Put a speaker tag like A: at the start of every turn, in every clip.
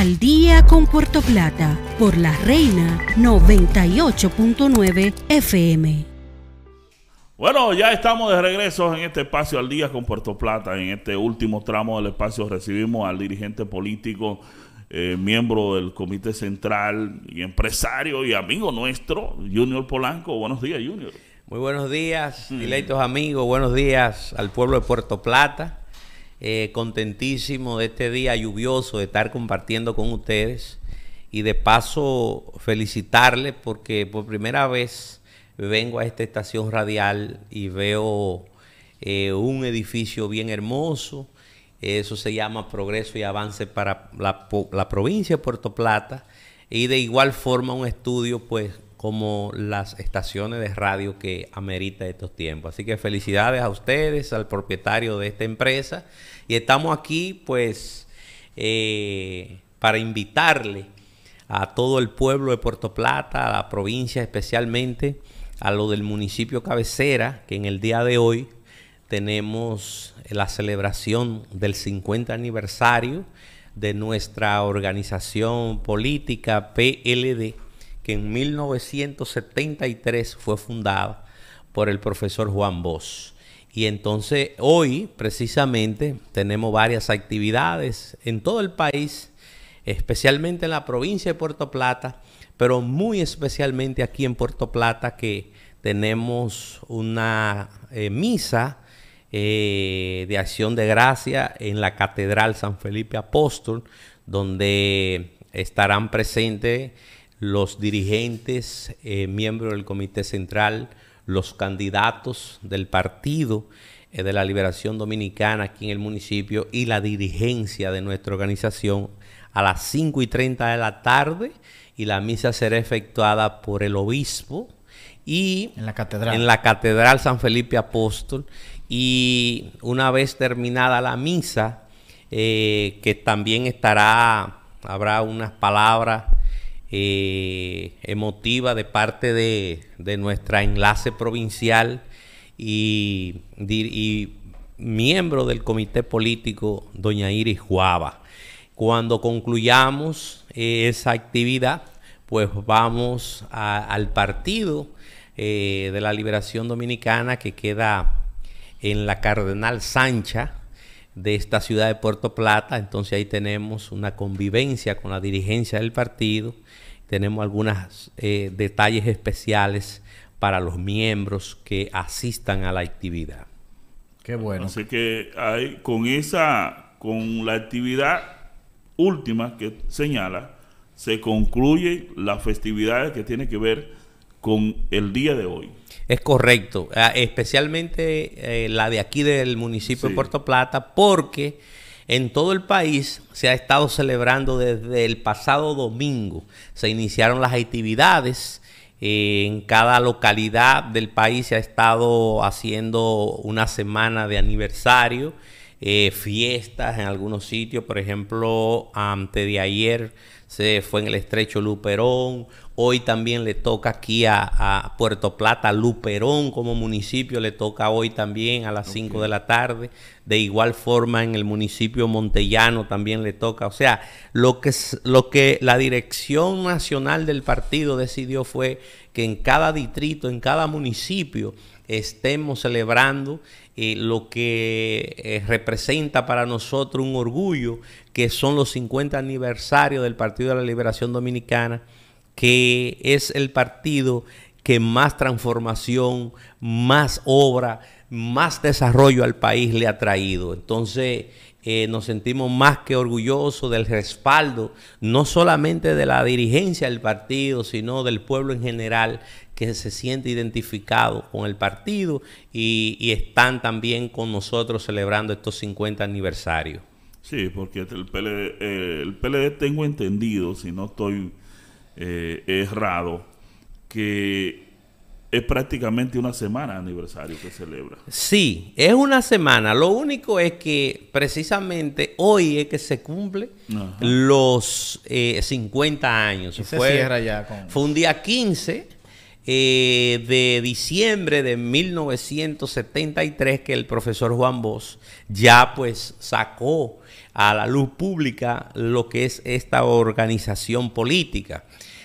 A: Al día con Puerto Plata por la Reina 98.9 FM.
B: Bueno, ya estamos de regreso en este espacio al día con Puerto Plata. En este último tramo del espacio recibimos al dirigente político, eh, miembro del Comité Central y empresario y amigo nuestro, Junior Polanco. Buenos días, Junior.
A: Muy buenos días, mm. dileitos amigos. Buenos días al pueblo de Puerto Plata. Eh, contentísimo de este día lluvioso, de estar compartiendo con ustedes y de paso felicitarles porque por primera vez vengo a esta estación radial y veo eh, un edificio bien hermoso. Eso se llama Progreso y Avance para la, la, provincia de Puerto Plata. Y de igual forma un estudio, pues, como las estaciones de radio que amerita estos tiempos. Así que felicidades a ustedes, al propietario de esta empresa y estamos aquí pues eh, para invitarle a todo el pueblo de Puerto Plata, a la provincia especialmente, a lo del municipio cabecera, que en el día de hoy tenemos la celebración del 50 aniversario de nuestra organización política PLD, que en 1973 fue fundada por el profesor Juan Bosch. Y entonces hoy precisamente tenemos varias actividades en todo el país, especialmente en la provincia de Puerto Plata, pero muy especialmente aquí en Puerto Plata que tenemos una eh, misa eh, de acción de gracia en la Catedral San Felipe Apóstol, donde estarán presentes los dirigentes, eh, miembros del Comité Central, los candidatos del partido eh, de la Liberación Dominicana aquí en el municipio y la dirigencia de nuestra organización a las 5 y 30 de la tarde y la misa será efectuada por el obispo
C: y en la catedral, en
A: la catedral San Felipe Apóstol y una vez terminada la misa eh, que también estará habrá unas palabras eh, emotiva de parte de, nuestra enlace provincial y, miembro del comité político, doña Iris Juaba. Cuando concluyamos eh, esa actividad, pues vamos al partido eh, de la Liberación Dominicana que queda en la Cardenal Sancha, de esta ciudad de Puerto Plata, entonces ahí tenemos una convivencia con la dirigencia del partido, tenemos algunos eh, detalles especiales para los miembros que asistan a la actividad.
C: Qué bueno.
B: Así que hay, con esa, con la actividad última que señala, se concluyen las festividades que tiene que ver con el día de hoy.
A: Es correcto, ah, especialmente eh, la de aquí del municipio de Puerto Plata, porque en todo el país se ha estado celebrando desde el pasado domingo. Se iniciaron las actividades. Eh, en cada localidad del país se ha estado haciendo una semana de aniversario, eh, fiestas en algunos sitios. Por ejemplo, antes de ayer se fue en el estrecho Luperón, hoy también le toca aquí a, Puerto Plata, Luperón como municipio, le toca hoy también a las 5 de la tarde, de igual forma en el municipio Montellano también le toca, o sea, lo que, lo que la dirección nacional del partido decidió fue que en cada distrito, en cada municipio, estemos celebrando lo que eh, representa para nosotros un orgullo, que son los 50 aniversarios del Partido de la Liberación Dominicana, que es el partido que más transformación, más obra, más desarrollo al país le ha traído. Entonces, eh, nos sentimos más que orgullosos del respaldo, no solamente de la dirigencia del partido, sino del pueblo en general, que se siente identificado con el partido y, están también con nosotros celebrando estos 50 aniversarios. Sí, porque el PLD, eh,
B: tengo entendido, si no estoy eh, errado, que es prácticamente una semana de aniversario que celebra.
A: Sí,
B: es una semana.
A: Lo único es que precisamente hoy es que se cumple los 50 eh, años. cierra ya Fue un día 15 eh, de diciembre de 1973 que el profesor Juan Bosch ya pues sacó a la luz pública lo que es esta organización política.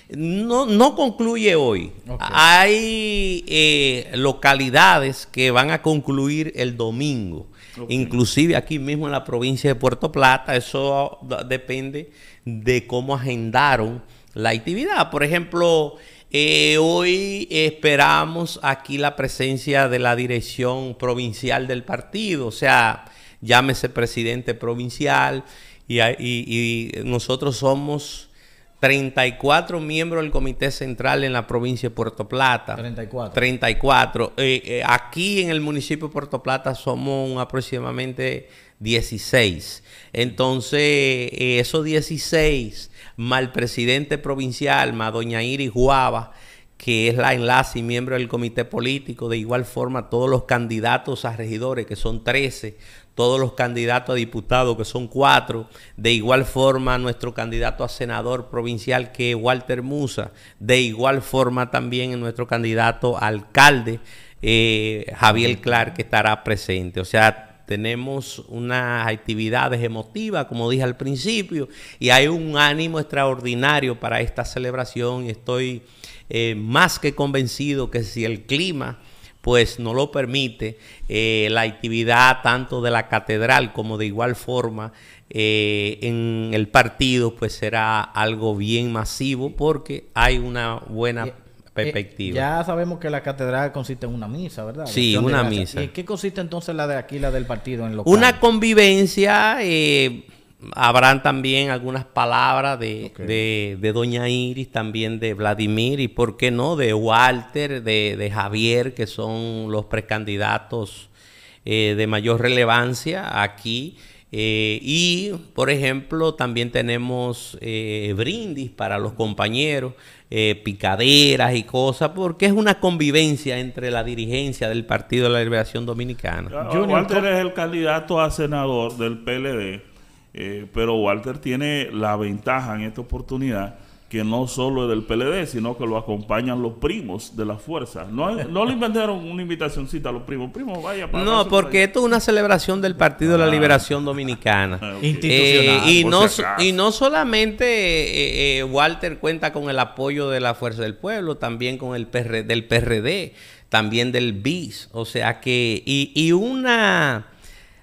A: No, no concluye hoy. Hay eh, localidades que van a concluir el domingo. Inclusive aquí mismo en la provincia de Puerto Plata, eso depende de cómo agendaron la actividad. Por ejemplo, eh, hoy esperamos aquí la presencia de la dirección provincial del partido, o sea, llámese presidente provincial y, nosotros somos 34 miembros del Comité Central en la provincia de Puerto Plata. 34. 34. Eh, eh, aquí en el municipio de Puerto Plata somos aproximadamente 16. Entonces, eh, esos 16, más el presidente provincial, más doña Iris Guava, que es la enlace y miembro del comité político, de igual forma todos los candidatos a regidores, que son 13, todos los candidatos a diputados, que son 4, de igual forma nuestro candidato a senador provincial, que es Walter Musa, de igual forma también nuestro candidato a alcalde, eh, Javier Clark, que estará presente. O sea, tenemos unas actividades emotivas, como dije al principio, y hay un ánimo extraordinario para esta celebración y estoy eh, más que convencido que si el clima pues no lo permite, eh, la actividad tanto de la catedral como de igual forma eh, en el partido pues será algo bien masivo porque hay una buena eh, ya
C: sabemos que la catedral consiste en una misa, ¿verdad? Sí, una misa. ¿Y qué consiste entonces la de aquí, la del partido en local? Una
A: convivencia, eh, habrán también algunas palabras de, Doña Iris, también de Vladimir y, ¿por qué no?, de Walter, de, Javier, que son los precandidatos eh, de mayor relevancia aquí. Eh, y, por ejemplo, también tenemos eh, brindis para los compañeros, eh, picaderas y cosas, porque es una convivencia entre la dirigencia del Partido de la Liberación Dominicana.
C: Ah, Walter
B: es el candidato a senador del PLD, pero Walter tiene la ventaja en esta oportunidad que no solo es del PLD, sino que lo acompañan los primos de la fuerza. No, le inventaron una invitacioncita a los primos. primos vaya para No, porque esto es una
A: celebración del Partido de la ah. Liberación Dominicana. Ah, Institucional. Eh, y, no, y no solamente eh, eh, Walter cuenta con el apoyo de la Fuerza del Pueblo, también con el PR, del PRD, también del BIS. O sea que, y, y una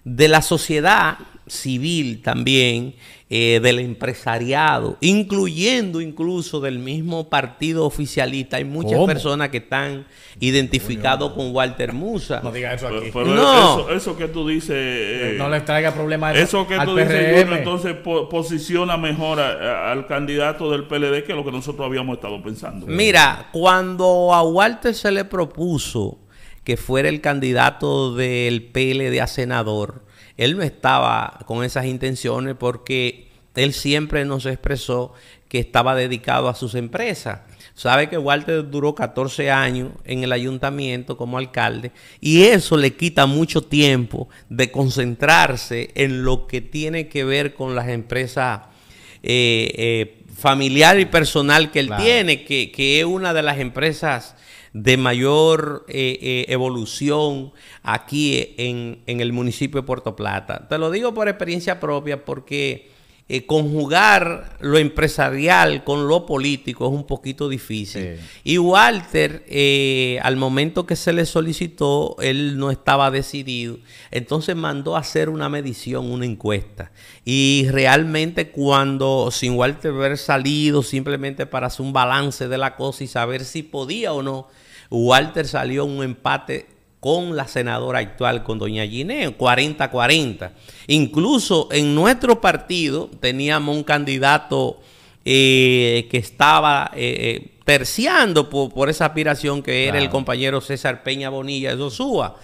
A: de la sociedad civil también eh, del empresariado, incluyendo incluso del mismo partido oficialista. Hay muchas personas que están identificadas con Walter Musa. No diga eso aquí. Pero,
B: Eso, que tú dices... Eh, no les traiga problemas Eso que tú dices, entonces posiciona mejor al candidato del PLD que lo que nosotros habíamos estado pensando. Mira,
A: cuando a Walter se le propuso que fuera el candidato del PLD a senador, él no estaba con esas intenciones porque él siempre nos expresó que estaba dedicado a sus empresas. Sabe que Walter duró 14 años en el ayuntamiento como alcalde y eso le quita mucho tiempo de concentrarse en lo que tiene que ver con las empresas eh, eh familiar y personal que él tiene, que, que es una de las empresas de mayor eh, eh, evolución aquí en, el municipio de Puerto Plata. Te lo digo por experiencia propia porque eh, conjugar lo empresarial con lo político es un poquito difícil. Y Walter, al momento que se le solicitó, él no estaba decidido. Entonces mandó a hacer una medición, una encuesta. Y realmente cuando, sin Walter haber salido simplemente para hacer un balance de la cosa y saber si podía o no Walter salió un empate con la senadora actual, con doña Gineo, 40-40. Incluso en nuestro partido teníamos un candidato eh, que estaba eh, eh terciando por, esa aspiración que era el compañero César Peña Bonilla de suba.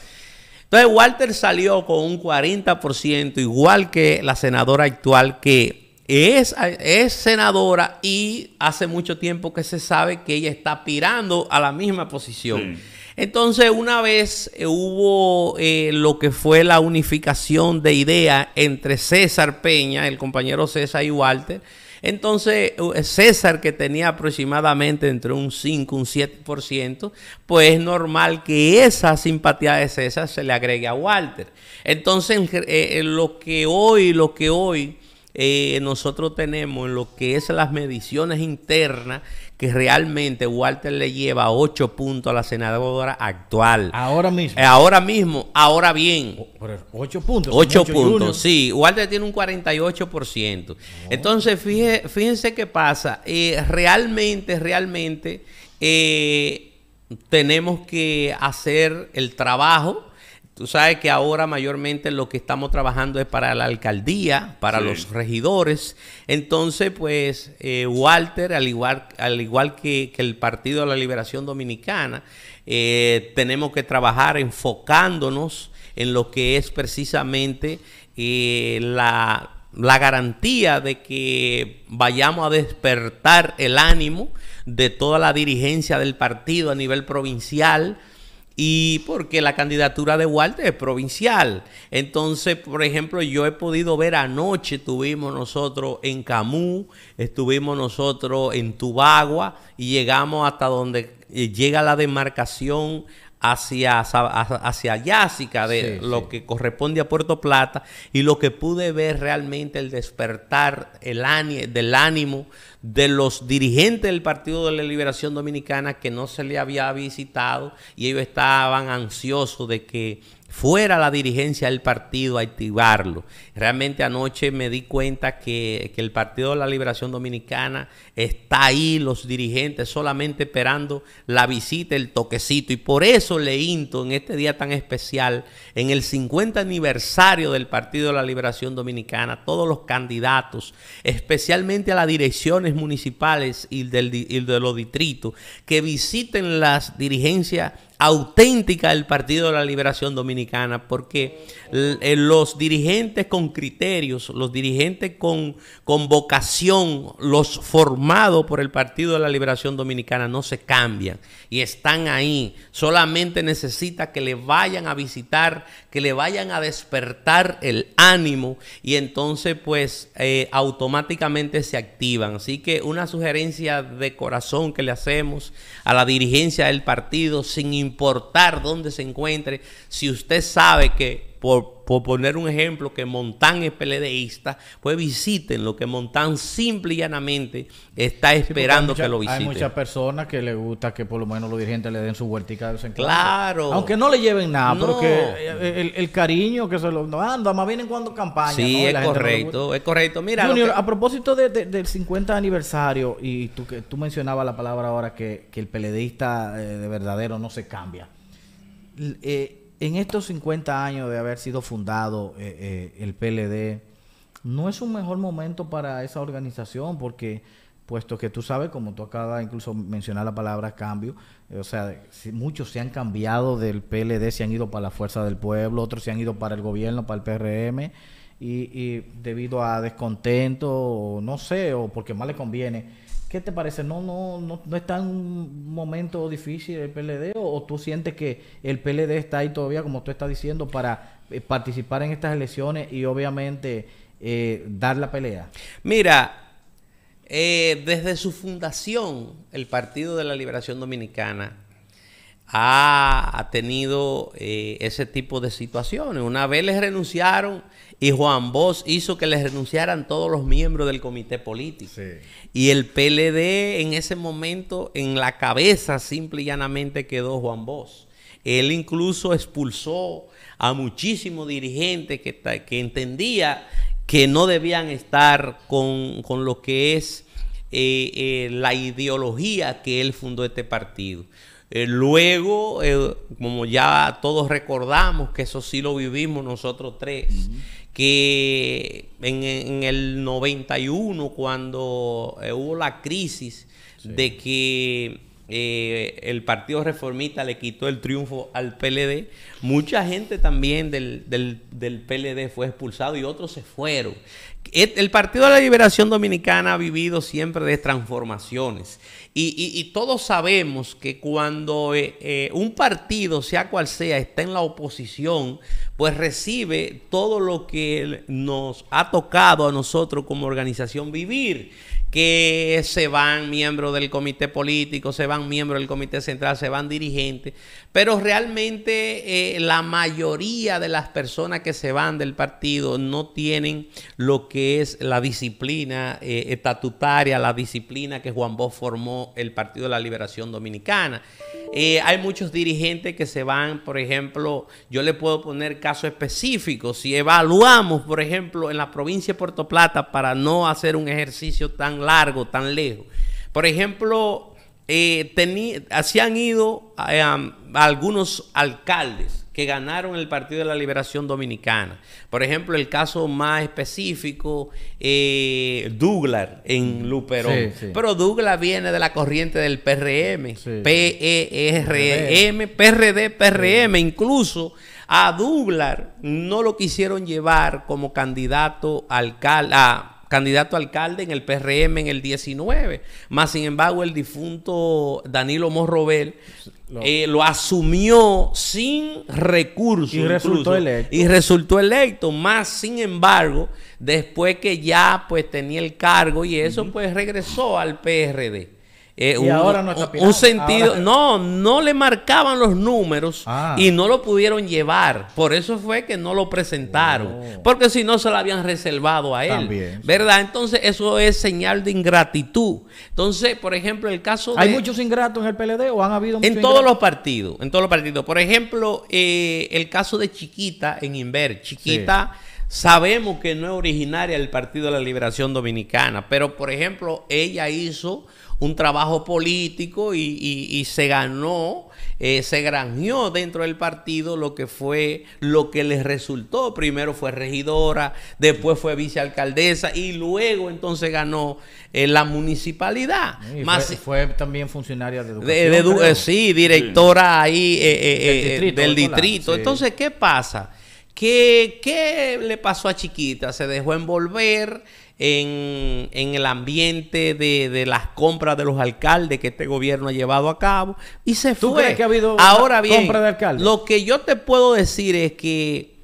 A: Entonces Walter salió con un 40%, igual que la senadora actual que es, es senadora y hace mucho tiempo que se sabe que ella está pirando a la misma posición. Entonces, una vez eh, hubo eh, lo que fue la unificación de ideas entre César Peña, el compañero César y Walter. Entonces, eh, César, que tenía aproximadamente entre un 5 y un 7%, pues es normal que esa simpatía de César se le agregue a Walter. Entonces, lo que hoy, lo que hoy eh, nosotros tenemos en lo que es las mediciones internas que realmente Walter le lleva 8 puntos a la senadora actual. Ahora mismo. Eh, ahora mismo, ahora bien. 8 puntos. 8 puntos, sí. Walter tiene un 48%. Entonces, fíjense, qué pasa. Eh, realmente, realmente, tenemos que hacer el trabajo Tú sabes que ahora mayormente lo que estamos trabajando es para la alcaldía, para los regidores. Entonces, pues eh, Walter, al igual, al igual que, el Partido de la Liberación Dominicana, eh, tenemos que trabajar enfocándonos en lo que es precisamente eh, la garantía de que vayamos a despertar el ánimo de toda la dirigencia del partido a nivel provincial y porque la candidatura de Walter es provincial. Entonces, por ejemplo, yo he podido ver anoche, estuvimos nosotros en Camus, estuvimos nosotros en Tubagua y llegamos hasta donde eh, llega la demarcación hacia, hacia de lo que corresponde a Puerto Plata, y lo que pude ver realmente el despertar el del ánimo de los dirigentes del Partido de la Liberación Dominicana que no se le había visitado y ellos estaban ansiosos de que fuera la dirigencia del partido a activarlo. Realmente anoche me di cuenta que, que el Partido de la Liberación Dominicana está ahí los dirigentes solamente esperando la visita, el toquecito. Y por eso le into en este día tan especial, en el 50 aniversario del Partido de la Liberación Dominicana, todos los candidatos, especialmente a las direcciones municipales y, del, de los distritos, que visiten las dirigencias auténtica del Partido de la Liberación Dominicana, porque eh, los dirigentes con criterios, los dirigentes con, con vocación, los formados, por el Partido de la Liberación Dominicana no se cambian y están ahí. Solamente necesita que le vayan a visitar, que le vayan a despertar el ánimo y entonces pues eh, automáticamente se activan. Así que una sugerencia de corazón que le hacemos a la dirigencia del partido, sin importar dónde se encuentre, si usted sabe que por, poner un ejemplo, que Montán es peledeísta, pues visiten lo que Montán simple y llanamente está esperando que lo visiten. Hay muchas
C: personas que le gusta que por lo menos los dirigentes le den su huertica de Claro. Aunque no le lleven nada, porque el, cariño que se lo no, anda, más en cuando campaña. Sí, es correcto, es correcto. Mira, Junior, a propósito del 50 aniversario, y tú, que, tú mencionabas la palabra ahora que, el PLDista eh, de verdadero no se cambia. Eh, en estos 50 años de haber sido fundado eh, eh, el PLD, no es un mejor momento para esa organización porque puesto que tú sabes, como tú acabas incluso mencionar la palabra cambio, eh, o sea, muchos se han cambiado del PLD, se han ido para la Fuerza del Pueblo, otros se han ido para el gobierno, para el PRM, y, debido a descontento, no sé, o porque más le conviene, ¿Qué te parece? ¿No, no, no, está en un momento difícil el PLD o, tú sientes que el PLD está ahí todavía, como tú estás diciendo, para eh, participar en estas elecciones y obviamente eh, dar la pelea?
A: Mira, eh, desde su fundación, el Partido de la Liberación Dominicana ha, ha tenido ese tipo de situaciones. Una vez les renunciaron y Juan Bosch hizo que les renunciaran todos los miembros del comité político. Y el PLD en ese momento en la cabeza simple y llanamente quedó Juan Bosch. Él incluso expulsó a muchísimos dirigentes que, que entendía que no debían estar con, lo que es eh, eh, la ideología que él fundó este partido. Eh, luego, como ya todos recordamos, que eso sí lo vivimos nosotros tres, que en, el 91, cuando eh, hubo la crisis de que eh, el Partido Reformista le quitó el triunfo al PLD. Mucha gente también del, del, del, PLD fue expulsado y otros se fueron el Partido de la Liberación Dominicana ha vivido siempre de transformaciones y, todos sabemos que cuando eh, eh, un partido, sea cual sea, está en la oposición, pues recibe todo lo que nos ha tocado a nosotros como organización vivir que se van miembros del comité político, se van miembros del comité central, se van dirigentes, pero realmente eh, la mayoría de las personas que se van del partido no tienen lo que es la disciplina eh, estatutaria, la disciplina que Juan Bosch formó el Partido de la Liberación Dominicana. Eh, hay muchos dirigentes que se van, por ejemplo, yo le puedo poner casos específicos. Si evaluamos, por ejemplo, en la provincia de Puerto Plata, para no hacer un ejercicio tan largo, tan lejos. Por ejemplo, eh, se han ido eh, algunos alcaldes que ganaron el Partido de la Liberación Dominicana. Por ejemplo, el caso más específico, eh, Douglas en Luperón. Pero Douglas viene de la corriente del PRM, e PRM, PERM, PRD, PRM. Incluso a Douglas no lo quisieron llevar como candidato alcalde candidato a alcalde en el PRM en el 19. Más sin embargo, el difunto Danilo Morrobel eh, lo asumió sin recursos. Y resultó electo. Y resultó electo. Más sin embargo, después que ya pues tenía el cargo y eso, pues regresó al PRD. Eh, ahora no está un, sentido. No, no le marcaban los números ah. y no lo pudieron llevar. Por eso fue que no lo presentaron. Oh. Porque si no, se lo habían reservado a él. ¿Verdad? Entonces, eso es señal de ingratitud. Entonces, por ejemplo, el
C: caso ¿Hay muchos ingratos en el PLD o han habido muchos En todos los
A: partidos. En todos los partidos. Por ejemplo, eh, el caso de Chiquita en Inver. Chiquita. Sabemos que no es originaria del Partido de la Liberación Dominicana, pero por ejemplo, ella hizo un trabajo político y, se ganó, eh, se granjeó dentro del partido lo que fue, lo que les resultó. Primero fue regidora, después fue vicealcaldesa y luego entonces ganó eh, la
C: municipalidad. fue, también funcionaria de educación. sí, directora ahí eh, del distrito. Entonces, ¿qué pasa? ¿Qué, ¿Qué
A: le pasó a Chiquita? Se dejó envolver en, el ambiente de, las compras de los alcaldes que este gobierno ha llevado a cabo y se ¿Tú Crees que ha habido Ahora bien, de alcaldes? lo que yo te puedo decir es que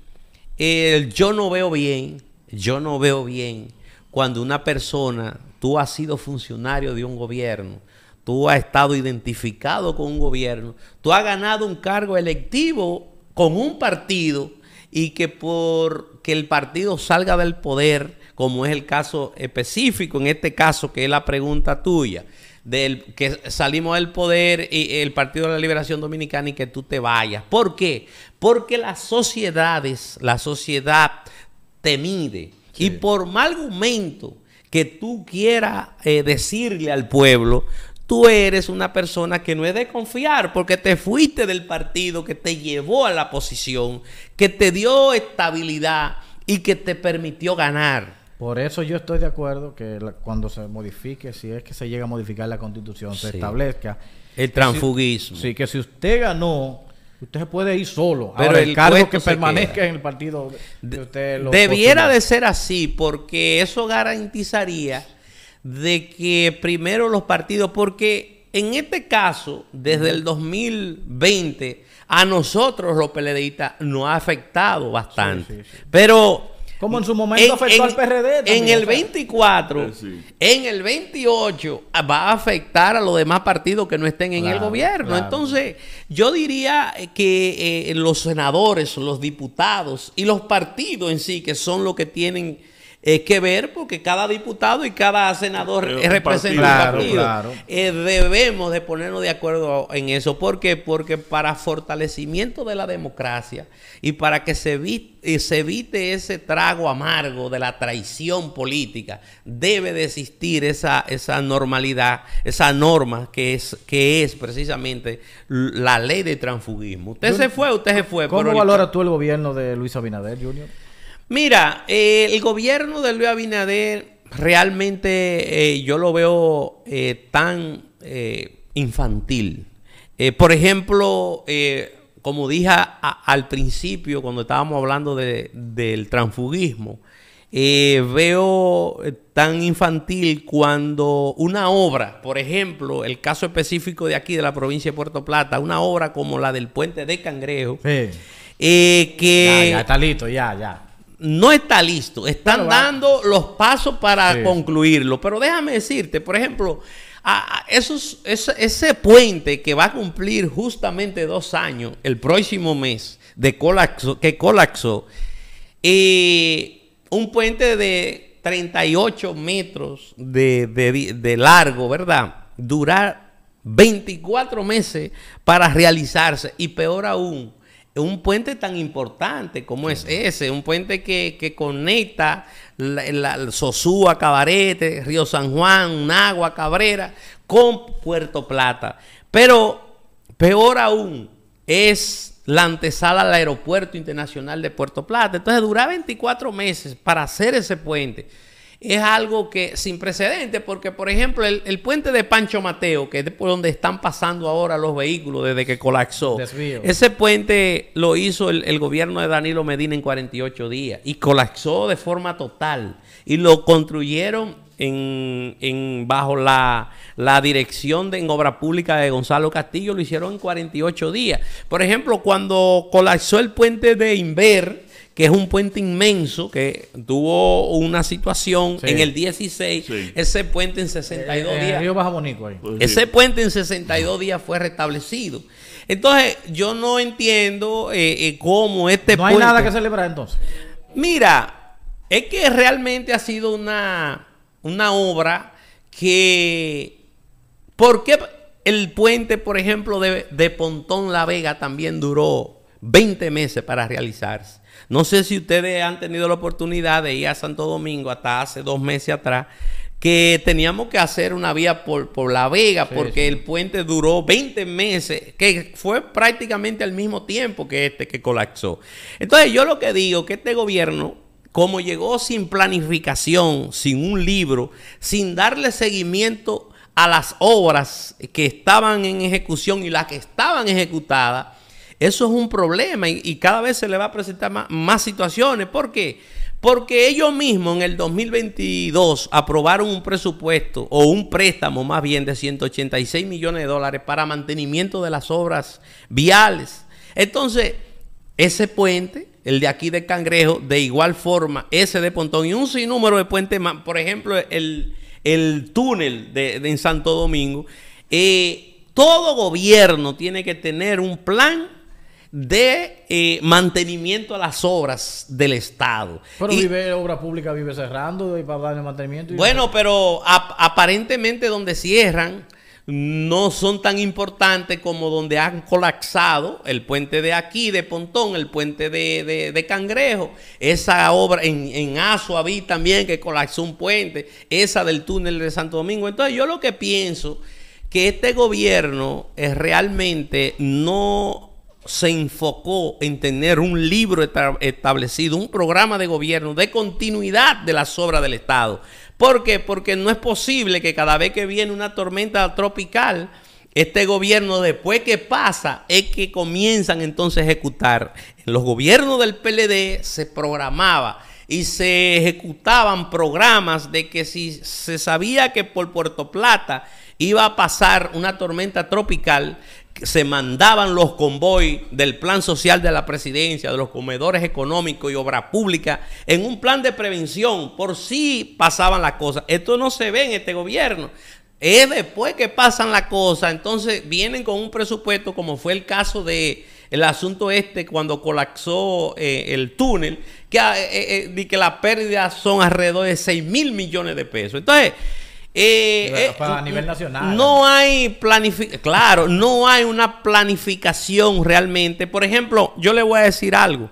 A: eh, yo no veo bien, yo no veo bien cuando una persona, tú has sido funcionario de un gobierno, tú has estado identificado con un gobierno, tú has ganado un cargo electivo con un partido y que por que el partido salga del poder como es el caso específico, en este caso que es la pregunta tuya, del que salimos del poder y el Partido de la Liberación Dominicana y que tú te vayas. ¿Por qué? Porque las sociedades, la sociedad te mide y por mal argumento que tú quieras eh, decirle al pueblo, tú eres una persona que no es de confiar porque te fuiste del partido que te llevó a la posición, que te dio estabilidad y que te
C: permitió ganar. Por eso yo estoy de acuerdo que cuando se modifique, si es que se llega a modificar la constitución, se establezca. El transfugismo. sí, que si usted ganó, usted se puede ir solo. Pero el, cargo que permanezca en el partido de, usted lo Debiera de
A: ser así, porque eso garantizaría de que primero los partidos, porque en este caso, desde el 2020, a nosotros los peledeístas nos ha afectado bastante. pero
C: como en su momento afectó al PRD. en el
A: 24, en el 28 va a afectar a los demás partidos que no estén en el gobierno. Entonces, yo diría que eh, los senadores, los diputados y los partidos en sí, que son los que tienen es que ver, porque cada diputado y cada senador es representativo eh, debemos de ponernos de acuerdo en eso. ¿Por qué? Porque para fortalecimiento de la democracia y para que eh, se evite, ese trago amargo de la traición política, debe de existir esa, esa normalidad, esa norma que es, que es precisamente la ley de transfugismo. Usted se fue, usted se fue. ¿Cómo valora
C: tú el gobierno de Luis Abinader, Junior?
A: Mira, eh, el gobierno de Luis Abinader realmente eh, yo lo veo eh, tan infantil. por ejemplo, como dije al principio cuando estábamos hablando del transfugismo, veo tan infantil cuando una obra, por ejemplo, el caso específico de aquí de la provincia de Puerto Plata, una obra como la del puente de Cangrejo, que... Ya, ya, está listo, ya, ya no está listo. Están dando los pasos para concluirlo. Pero déjame decirte, por ejemplo, a ese, puente que va a cumplir justamente dos años el próximo mes de colapso, que colapsó, eh, un puente de 38 metros de, de largo, ¿verdad? Durar 24 meses para realizarse y peor aún un puente tan importante como es ese, un puente que, conecta la, Sosúa, Cabarete, Río San Juan, Nagua, Cabrera, con Puerto Plata. Pero peor aún es la antesala al Aeropuerto Internacional de Puerto Plata. Entonces dura 24 meses para hacer ese puente es algo que sin precedentes, porque por ejemplo el, puente de Pancho Mateo, que es por donde están pasando ahora los vehículos desde que colapsó, ese puente lo hizo el, gobierno de Danilo Medina en 48 días y colapsó de forma total y lo construyeron en, en bajo la, dirección de, en obra pública de Gonzalo Castillo, lo hicieron en 48 días. Por ejemplo, cuando colapsó el puente de Inver, que es un puente inmenso que tuvo una situación en el 16. Ese puente en 62 eh, eh, días. Pues ese puente en 62 días fue restablecido. Entonces, yo no entiendo eh, cómo este puente... No hay nada que celebrar entonces. Mira, es que realmente ha sido una, una obra que. ¿Por qué el puente, por ejemplo, de Pontón La Vega también duró 20 meses para realizarse? No sé si ustedes han tenido la oportunidad de ir a Santo Domingo hasta hace dos meses atrás, que teníamos que hacer una vía por, La Vega, porque el puente duró 20 meses, que fue prácticamente al mismo tiempo que este que colapsó. Entonces yo lo que digo que este gobierno como llegó sin planificación, sin un libro, sin darle seguimiento a las obras que estaban en ejecución y las que estaban ejecutadas, eso es un problema y, cada vez se le va a presentar más, situaciones. ¿Por qué? Porque ellos mismos en el 2022 aprobaron un presupuesto o un préstamo más bien de 186 millones de dólares para mantenimiento de las obras viales. Entonces, ese puente, el de aquí de Cangrejo, de igual forma, ese de Pontón y un sinnúmero de puentes más, por ejemplo, el, túnel de, en Santo Domingo, eh, todo gobierno tiene que tener un plan de eh, mantenimiento a las obras del Estado.
C: Pero vive obra pública, vive cerrando y para darle mantenimiento. bueno,
A: pero aparentemente donde cierran no son tan importantes como donde han colapsado el puente de aquí, de Pontón, el puente de, Cangrejo, esa obra en, en también que colapsó un puente, esa del túnel de Santo Domingo. Entonces yo lo que pienso que este gobierno es eh, realmente no se enfocó en tener un libro establecido, un programa de gobierno de continuidad de las obras del Estado. ¿Por qué? Porque no es posible que cada vez que viene una tormenta tropical, este gobierno después que pasa es que comienzan entonces a ejecutar. En los gobiernos del PLD se programaba y se ejecutaban programas de que si se sabía que por Puerto Plata iba a pasar una tormenta tropical, se mandaban los convoy del plan social de la presidencia, de los comedores económicos y obra pública, en un plan de prevención, por si pasaban las cosas. Esto no se ve en este gobierno. Es después que pasan las cosas, entonces vienen con un presupuesto, como fue el caso de el asunto este cuando colapsó eh, el túnel, que, ah, eh, eh, que las pérdidas son alrededor de 6 mil millones de pesos. Entonces, eh, eh, a nivel nacional. No hay planificación. Claro, no hay una planificación realmente. Por ejemplo, yo le voy a decir algo.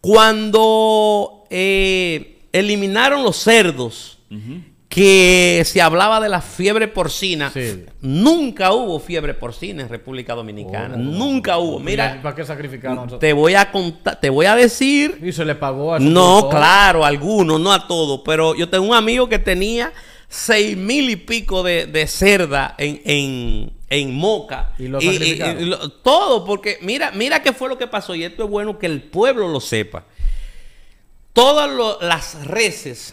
A: Cuando eh, eliminaron los cerdos, que se hablaba de la fiebre porcina, nunca hubo fiebre porcina en República Dominicana. Oh. Nunca
C: hubo. Mira, ¿para sacrificaron? Te
A: voy a contar, te voy a decir. Y se le pagó a No, claro, a algunos, no a todos. Pero yo tengo un amigo que tenía seis mil y pico de, cerda en, Moca. Y, lo todo, porque mira, mira qué fue lo que pasó. Y esto es bueno que el pueblo lo sepa. Todas las reses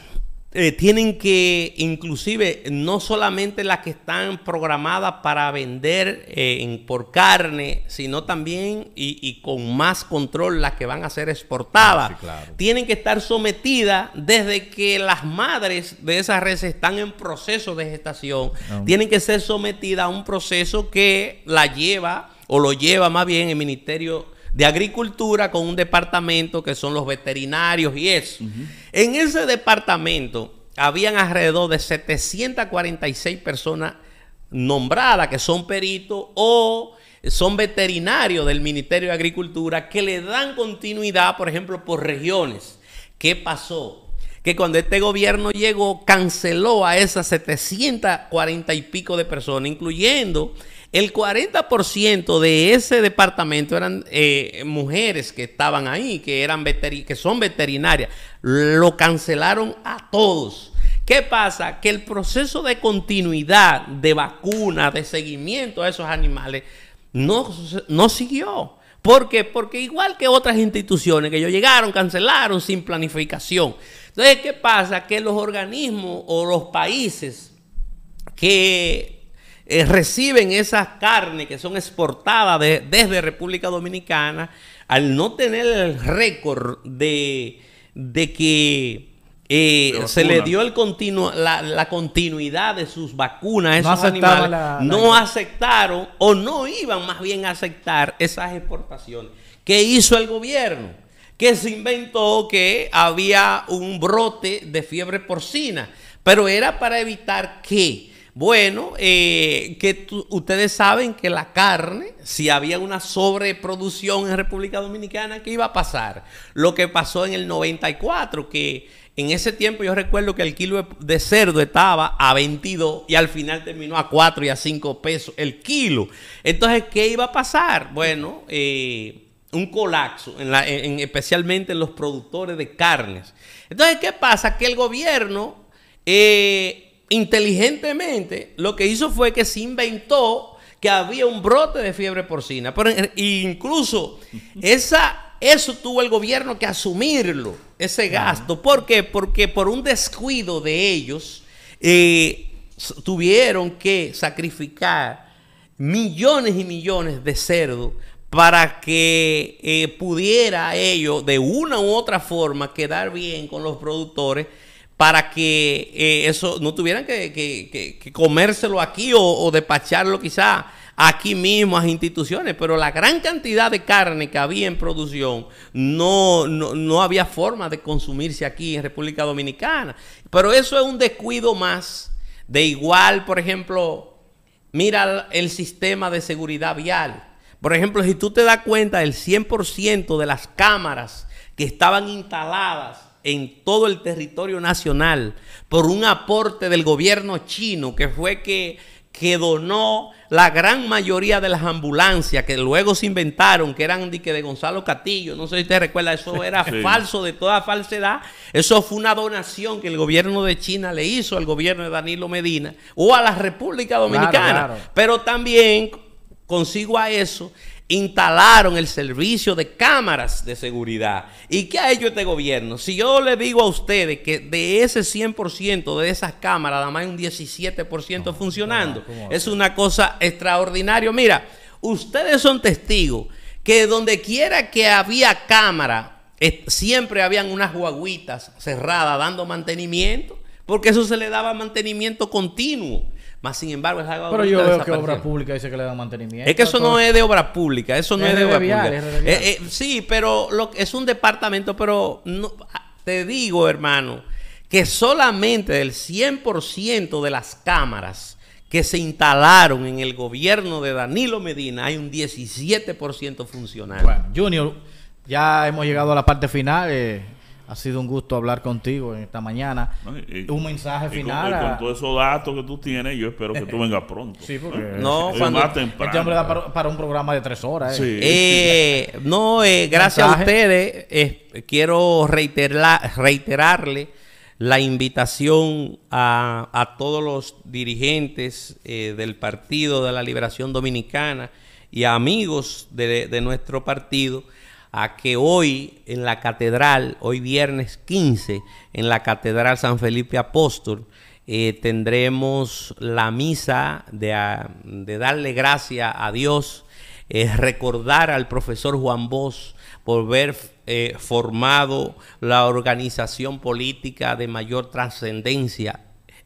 A: eh, tienen que, inclusive, no solamente las que están programadas para vender eh, por carne, sino también y, con más control las que van a ser exportadas. Tienen que estar sometidas desde que las madres de esas reses están en proceso de gestación. Tienen que ser sometidas a un proceso que la lleva o lo lleva más bien el Ministerio de Agricultura con un departamento que son los veterinarios y eso. En ese departamento habían alrededor de 746 personas nombradas que son peritos o son veterinarios del Ministerio de Agricultura que le dan continuidad, por ejemplo, por regiones. ¿Qué pasó? Que cuando este gobierno llegó, canceló a esas 740 y pico de personas, incluyendo el 40% de ese departamento eran eh, mujeres que estaban ahí, que, eran que son veterinarias. Lo cancelaron a todos. ¿Qué pasa? Que el proceso de continuidad de vacuna, de seguimiento a esos animales, no, no siguió. ¿Por qué? Porque igual que otras instituciones que ellos llegaron, cancelaron sin planificación. Entonces, ¿qué pasa? Que los organismos o los países que eh, reciben esas carnes que son exportadas desde República Dominicana, al no tener el récord de, que eh, se le dio el continuo, la, continuidad de sus vacunas a esos no animales, no aceptaron o no iban más bien a aceptar esas exportaciones. ¿Qué hizo el gobierno? Que se inventó que había un brote de fiebre porcina, pero era para evitar que bueno, eh, que ustedes saben que la carne, si había una sobreproducción en República Dominicana, ¿qué iba a pasar? Lo que pasó en el 94, que en ese tiempo yo recuerdo que el kilo de cerdo estaba a 22 y al final terminó a 4 y a 5 pesos el kilo. Entonces, ¿qué iba a pasar? Bueno, eh, un colapso, en especialmente en los productores de carnes. Entonces, ¿qué pasa? Que el gobierno... Eh, inteligentemente lo que hizo fue que se inventó que había un brote de fiebre porcina. Pero e incluso esa, eso tuvo el gobierno que asumirlo, ese gasto. ¿Por qué? Porque por un descuido de ellos eh, tuvieron que sacrificar millones y millones de cerdos para que eh, pudiera ellos de una u otra forma quedar bien con los productores para que eh, eso no tuvieran que, comérselo aquí o, despacharlo quizá aquí mismo a las instituciones, pero la gran cantidad de carne que había en producción no, no había forma de consumirse aquí en República Dominicana. Pero eso es un descuido más de igual, por ejemplo, mira el sistema de seguridad vial. Por ejemplo, si tú te das cuenta, el 100% de las cámaras que estaban instaladas en todo el territorio nacional por un aporte del gobierno chino que fue que, que donó la gran mayoría de las ambulancias que luego se inventaron, que eran de, Gonzalo Castillo, no sé si te recuerda, eso era falso de toda falsedad, eso fue una donación que el gobierno de China le hizo al gobierno de Danilo Medina o a la República Dominicana, pero también consigo a eso instalaron el servicio de cámaras de seguridad. ¿Y qué ha hecho este gobierno? Si yo le digo a ustedes que de ese 100% de esas cámaras, nada más hay un 17% funcionando, es una cosa extraordinaria. Mira, ustedes son testigos que donde quiera que había cámara, siempre habían unas guaguitas cerradas dando mantenimiento, porque eso se le daba mantenimiento continuo sin embargo, es
C: algo Pero yo veo que obra pública dice que le dan mantenimiento. Es que eso no es
A: de obra pública, eso no es, de obra pública. Eh, eh, sí, pero lo, es un departamento, pero ah, te digo, hermano, que solamente del 100% de las cámaras que se instalaron en el gobierno de Danilo Medina hay un 17% funcional. Bueno,
C: Junior, ya hemos llegado a la parte final. Eh ha sido un gusto hablar contigo en esta mañana. un mensaje final. Con,
B: todos esos datos que tú tienes, yo
A: espero que tú vengas pronto. Sí,
C: porque eh, no, es más Este hombre da para, un programa de tres horas. Eh. Eh, no, gracias a ustedes.
A: quiero reiterarle la invitación a, todos los dirigentes del Partido de la Liberación Dominicana y a amigos de, de nuestro partido a que hoy en la catedral, hoy viernes 15, en la catedral San Felipe Apóstol, eh, tendremos la misa ah, de, darle gracia a Dios, eh, recordar al profesor Juan Bos por haber eh, formado la organización política de mayor trascendencia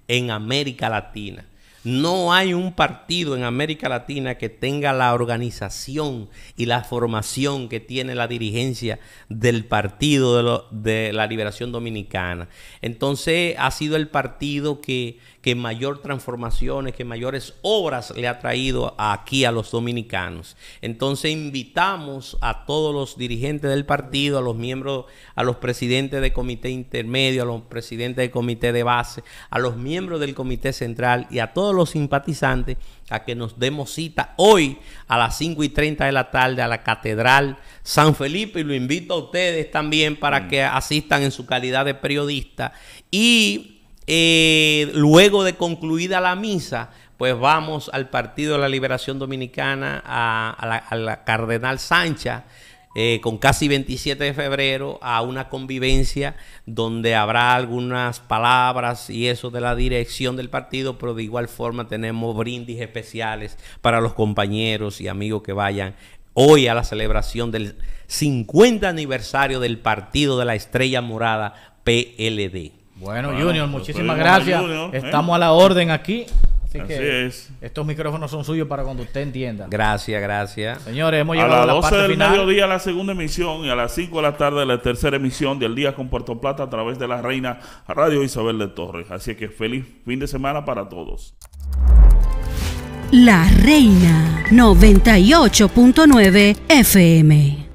A: en América Latina. No hay un partido en América Latina que tenga la organización y la formación que tiene la dirigencia del Partido de, la Liberación Dominicana. Entonces ha sido el partido que, que mayor transformaciones, que mayores obras le ha traído aquí a los dominicanos. Entonces invitamos a todos los dirigentes del partido, a los miembros, a los presidentes de comité intermedio, a los presidentes de comité de base, a los miembros del comité central y a todos los simpatizantes a que nos demos cita hoy a las 5 y 30 de la tarde a la Catedral San Felipe y lo invito a ustedes también para mm. que asistan en su calidad de periodista y eh, luego de concluida la misa, pues vamos al Partido de la Liberación Dominicana, a, la, Cardenal Sancha, eh, con casi 27 de febrero, a una convivencia donde habrá algunas palabras y eso de la dirección del partido, pero de igual forma tenemos brindis especiales para los compañeros y amigos que vayan hoy a la celebración del 50 aniversario del Partido de la Estrella Morada PLD. Bueno, Junior, muchísimas gracias. ¿eh? Estamos a la orden aquí.
C: Así, que es. estos micrófonos son suyos para cuando usted entienda.
A: Gracias, gracias. Señores, hemos llegado a, la final. a
C: las 12 del mediodía
B: la segunda emisión y a las 5 de la tarde la tercera emisión del Día con Puerto Plata a través de la Reina Radio Isabel de Torres. Así que feliz fin de semana para todos.
C: La Reina 98.9 FM